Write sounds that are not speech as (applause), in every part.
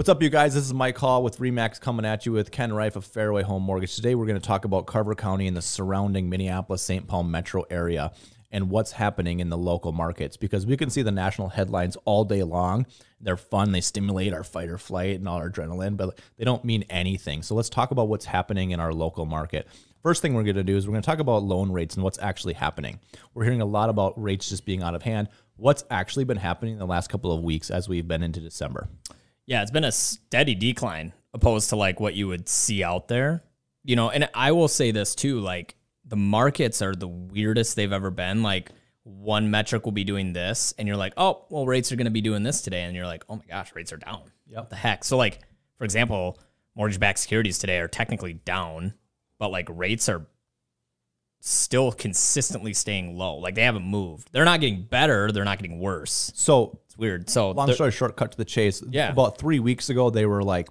What's up, you guys? This is Mike Hall with Remax coming at you with Ken Reif of Fairway Home Mortgage. Today, we're going to talk about Carver County and the surrounding Minneapolis St. Paul metro area and what's happening in the local markets because we can see the national headlines all day long. They're fun, they stimulate our fight or flight and all our adrenaline, but they don't mean anything. So, let's talk about what's happening in our local market. First thing we're going to do is we're going to talk about loan rates and what's actually happening. We're hearing a lot about rates just being out of hand. What's actually been happening in the last couple of weeks as we've been into December? Yeah, it's been a steady decline opposed to like what you would see out there. You know, and I will say this too like the markets are the weirdest they've ever been. Like one metric will be doing this and you're like, "Oh, well rates are going to be doing this today." And you're like, "Oh my gosh, rates are down." Yep. What the heck? So like, for example, mortgage-backed securities today are technically down, but like rates are still consistently staying low. Like they haven't moved. They're not getting better. They're not getting worse. So it's weird. So long story short, cut to the chase. Yeah. About three weeks ago, they were like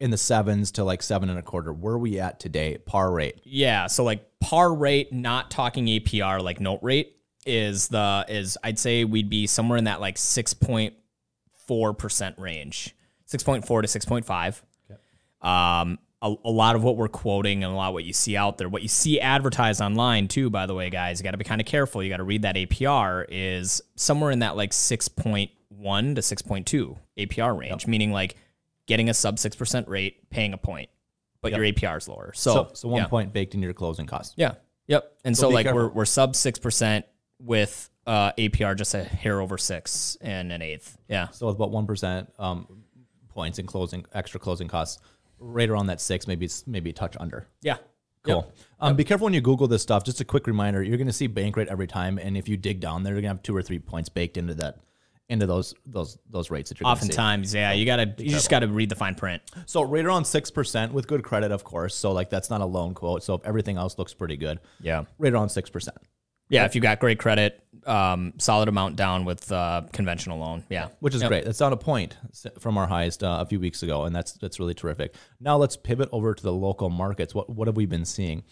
in the sevens to like seven and a quarter. Where are we at today? Par rate. Yeah. So like par rate, not talking APR, like note rate is the is I'd say we'd be somewhere in that like six point four percent range, six point four to six point five. Um, a, a, lot of what we're quoting and a lot of what you see out there, what you see advertised online too, by the way, guys, you got to be kind of careful. You got to read that APR is somewhere in that like 6.1 to 6.2 APR range, yep. meaning like getting a sub 6% rate, paying a point, but yep. your APR is lower. So, so, so one yeah. point baked in your closing cost. Yeah. Yep. And so, so like we're, we're sub 6% with uh, APR just a hair over six and an eighth. Yeah. So with about 1% um, points in closing, extra closing costs right around that six, maybe it's maybe a touch under. Yeah. Cool. Yep. Um, yep. Be careful when you Google this stuff. Just a quick reminder: you're going to see bank rate every time, and if you dig down there, you're going to have two or three points baked into that, into those those those rates that you're. Oftentimes, yeah, you gotta you just gotta read the fine print. So right around six percent with good credit, of course. So like that's not a loan quote. So if everything else looks pretty good, yeah, right around six percent. Yeah, if you got great credit, um, solid amount down with uh, conventional loan. Yeah, which is yep. great. That's on a point from our highest uh, a few weeks ago, and that's that's really terrific. Now let's pivot over to the local markets. What what have we been seeing?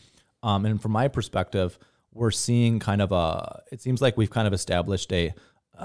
Um, and from my perspective, we're seeing kind of a. It seems like we've kind of established a.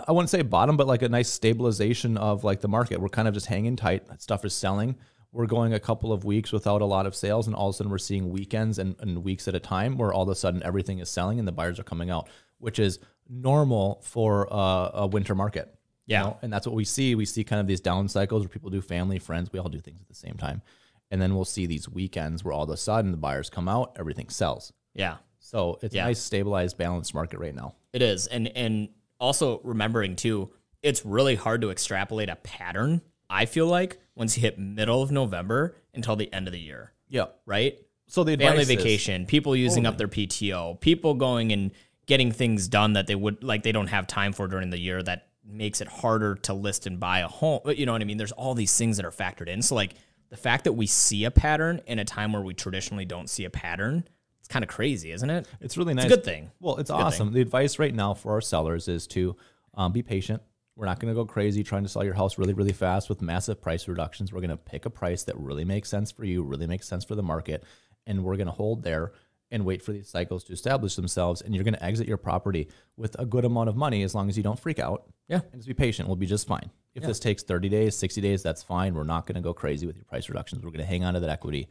I wouldn't say bottom, but like a nice stabilization of like the market. We're kind of just hanging tight. stuff is selling we're going a couple of weeks without a lot of sales and all of a sudden we're seeing weekends and, and weeks at a time where all of a sudden everything is selling and the buyers are coming out which is normal for a, a winter market yeah you know? and that's what we see we see kind of these down cycles where people do family friends we all do things at the same time and then we'll see these weekends where all of a sudden the buyers come out everything sells yeah so it's yeah. a nice stabilized balanced market right now it is and and also remembering too it's really hard to extrapolate a pattern I feel like once you hit middle of November until the end of the year. Yeah. Right? So the family vacation, is, people using up their PTO, people going and getting things done that they would like they don't have time for during the year that makes it harder to list and buy a home. You know what I mean? There's all these things that are factored in. So like the fact that we see a pattern in a time where we traditionally don't see a pattern, it's kind of crazy, isn't it? It's really nice. It's good thing. Well, it's, it's awesome. The advice right now for our sellers is to um, be patient, we're not going to go crazy trying to sell your house really, really fast with massive price reductions. We're going to pick a price that really makes sense for you, really makes sense for the market, and we're going to hold there and wait for these cycles to establish themselves. And you're going to exit your property with a good amount of money as long as you don't freak out. Yeah. And just be patient. We'll be just fine. If yeah. this takes 30 days, 60 days, that's fine. We're not going to go crazy with your price reductions. We're going to hang on to that equity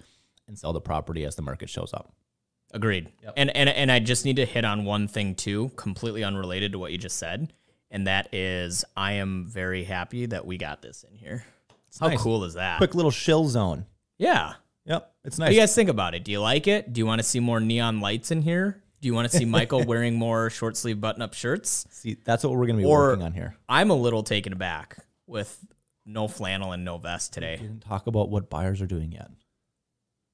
and sell the property as the market shows up. Agreed. Yep. And, and, and I just need to hit on one thing too, completely unrelated to what you just said and that is I am very happy that we got this in here. It's How nice. cool is that? Quick little shill zone. Yeah. Yep. It's nice. What do you guys think about it? Do you like it? Do you want to see more neon lights in here? Do you want to see (laughs) Michael wearing more short sleeve button up shirts? See, that's what we're going to be or working on here. I'm a little taken aback with no flannel and no vest today. We didn't talk about what buyers are doing yet.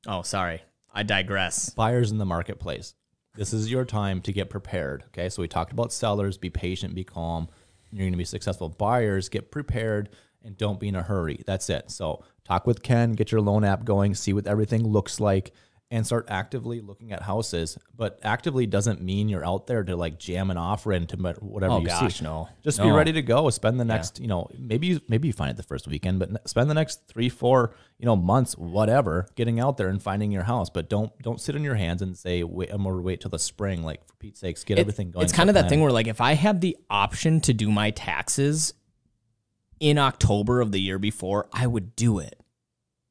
Oh, sorry. I digress. Buyers in the marketplace. This is your time to get prepared. Okay. So we talked about sellers, be patient, be calm. You're going to be successful. Buyers, get prepared and don't be in a hurry. That's it. So talk with Ken, get your loan app going, see what everything looks like and start actively looking at houses. But actively doesn't mean you're out there to like jam an offer into whatever oh, you gosh, see. No, just no. be ready to go. Spend the next, yeah. you know, maybe you, maybe you find it the first weekend, but spend the next three, four, you know, months, whatever, getting out there and finding your house. But don't don't sit on your hands and say, wait, I'm gonna wait till the spring. Like for Pete's sakes, get it, everything going. It's kind of that thing where like if I have the option to do my taxes in October of the year before, I would do it.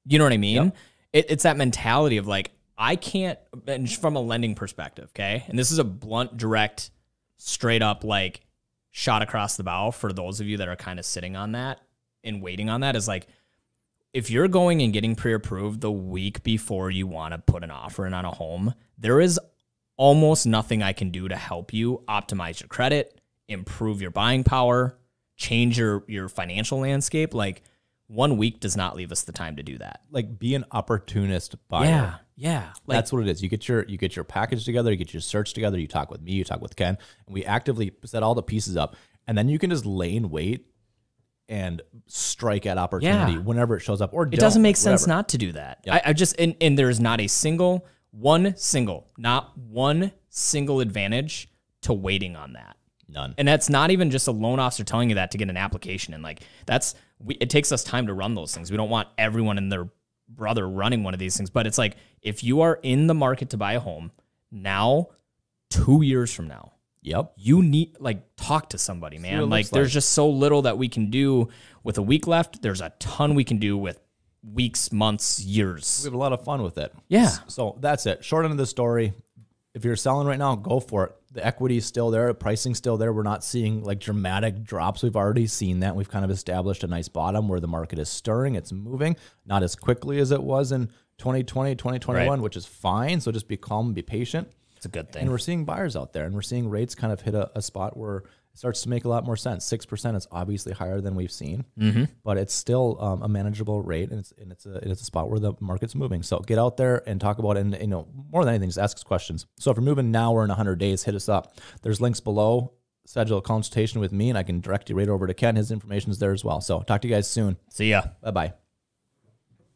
You know what I mean? Yep. It, it's that mentality of like I can't, and from a lending perspective, okay? And this is a blunt, direct, straight up like shot across the bow for those of you that are kind of sitting on that and waiting on that is like, if you're going and getting pre approved the week before you want to put an offer in on a home, there is almost nothing I can do to help you optimize your credit, improve your buying power, change your, your financial landscape. Like, one week does not leave us the time to do that. Like be an opportunist buyer. Yeah. Yeah. Like, That's what it is. You get your you get your package together, you get your search together, you talk with me, you talk with Ken, and we actively set all the pieces up. And then you can just lay in wait and strike at opportunity yeah. whenever it shows up or it doesn't make sense not to do that. Yep. I, I just and, and there is not a single one single, not one single advantage to waiting on that. None. And that's not even just a loan officer telling you that to get an application. And like that's we, it takes us time to run those things. We don't want everyone and their brother running one of these things. But it's like if you are in the market to buy a home now, two years from now. Yep. You need like talk to somebody, man. Like there's just so little that we can do with a week left. There's a ton we can do with weeks, months, years. We have a lot of fun with it. Yeah. So that's it. Short end of the story. If you're selling right now, go for it. The equity is still there, pricing still there. We're not seeing like dramatic drops. We've already seen that. We've kind of established a nice bottom where the market is stirring, it's moving, not as quickly as it was in 2020, 2021, right. which is fine. So just be calm and be patient. It's a good thing. And we're seeing buyers out there and we're seeing rates kind of hit a, a spot where starts to make a lot more sense. Six percent is obviously higher than we've seen, mm-hmm. but it's still um, a manageable rate, and it's and it's a it's a spot where the market's moving. So get out there and talk about it, and you know more than anything, just ask us questions. So if you're moving now or in 100 days, hit us up. There's links below. Schedule a consultation with me, and I can direct you right over to Ken. His information is there as well. So talk to you guys soon. See ya. Bye bye.